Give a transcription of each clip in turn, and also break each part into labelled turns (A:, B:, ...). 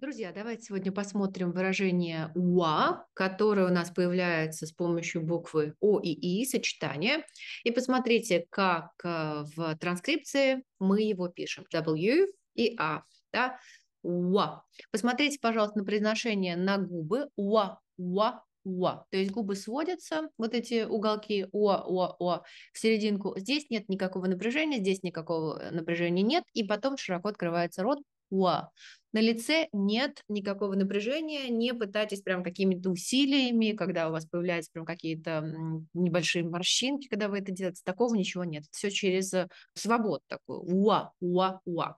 A: Друзья, давайте сегодня посмотрим выражение «уа», которое у нас появляется с помощью буквы «о» и «и» сочетание. И посмотрите, как э, в транскрипции мы его пишем. W и «а». Да? «Уа». Посмотрите, пожалуйста, на произношение на губы «уа», «уа», «уа». То есть губы сводятся, вот эти уголки «уа», «уа», «уа» в серединку. Здесь нет никакого напряжения, здесь никакого э, напряжения нет. И потом широко открывается рот, Уа, На лице нет никакого напряжения, не пытайтесь прям какими-то усилиями, когда у вас появляются прям какие-то небольшие морщинки, когда вы это делаете, такого ничего нет. Все через э, свободу такой уа, уа, уа.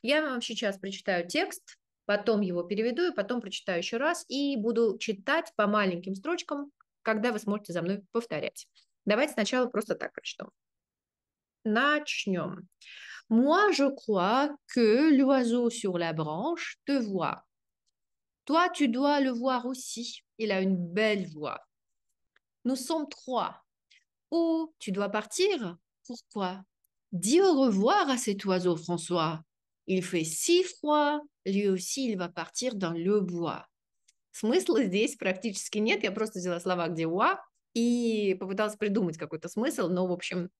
A: Я вам сейчас прочитаю текст, потом его переведу и потом прочитаю еще раз и буду читать по маленьким строчкам, когда вы сможете за мной повторять. Давайте сначала просто так прочтем. Moi, je crois que l'oiseau sur la branche te voit. Toi, tu dois le voir aussi. Il a une belle voix. Nous sommes trois. Oh, tu dois partir Pourquoi Dis au revoir à cet oiseau, François. Il fait si froid. Lui aussi, il va partir dans le bois. Смысла здесь практически нет. Я просто взяла слова, где «уа» и попыталась придумать какой-то смысл. Но, в общем,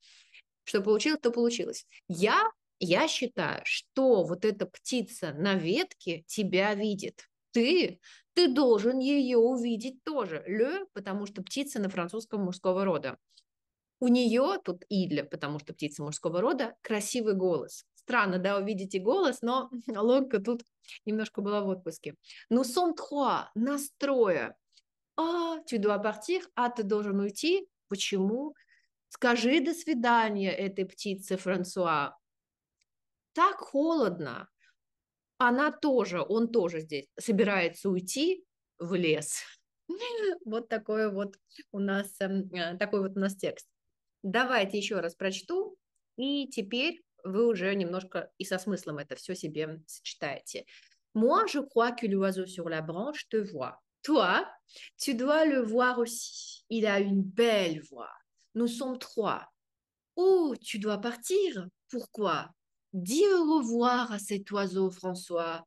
A: Что получилось, то получилось. Я, я считаю, что вот эта птица на ветке тебя видит. Ты, ты должен ее увидеть тоже. Ле, потому что птица на французском мужского рода. У нее тут Идля, потому что птица мужского рода, красивый голос. Странно, да, увидите голос, но логика тут немножко была в отпуске. Ну, сон тхуа, настроя. А, ты dois а ты должен уйти. Почему? Скажи до свидания этой птице, Франсуа. Так холодно. Она тоже, он тоже здесь собирается уйти в лес. Вот такой вот у нас, эм, э, такой вот у нас текст. Давайте еще раз прочту, и теперь вы уже немножко и со смыслом это все себе сочетаете. Moi, je crois que l'oiseau sur la branche te voit. Toi, tu dois le voir aussi. Il a une belle voix. nous sommes trois. Oh, tu dois partir. Pourquoi Dis au revoir à cet oiseau, François.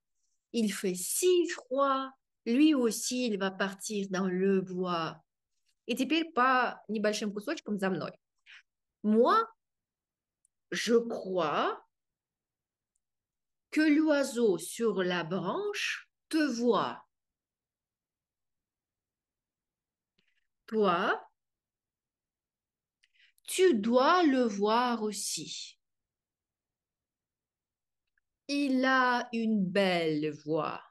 A: Il fait si froid. Lui aussi, il va partir dans le bois. Et tu теперь по небольшим кусочкам comme мной. Moi, je crois que l'oiseau sur la branche te voit. Toi, tu dois le voir aussi. Il a une belle voix.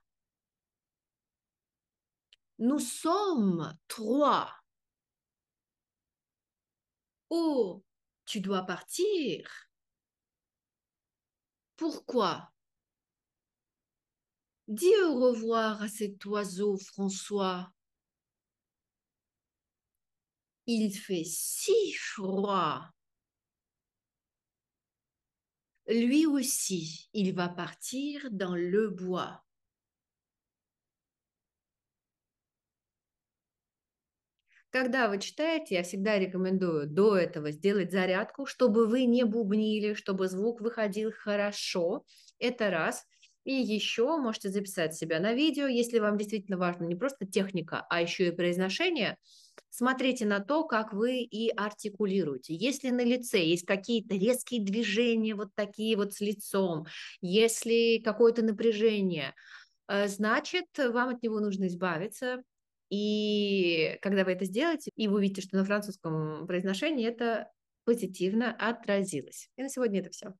A: Nous sommes trois. Oh, tu dois partir. Pourquoi Dis au revoir à cet oiseau, François. Il fait si froid. Lui aussi, il va partir dans le bois. Когда вы читаете, я всегда рекомендую до этого сделать зарядку, чтобы вы не бубнили, чтобы звук выходил хорошо. Это раз. И еще можете записать себя на видео, если вам действительно важно не просто техника, а еще и произношение – смотрите на то, как вы и артикулируете. Если на лице есть какие-то резкие движения, вот такие вот с лицом, если какое-то напряжение, э, значит, вам от него нужно избавиться. И когда вы это сделаете, и вы увидите, что на французском произношении это позитивно отразилось. И на сегодня это все.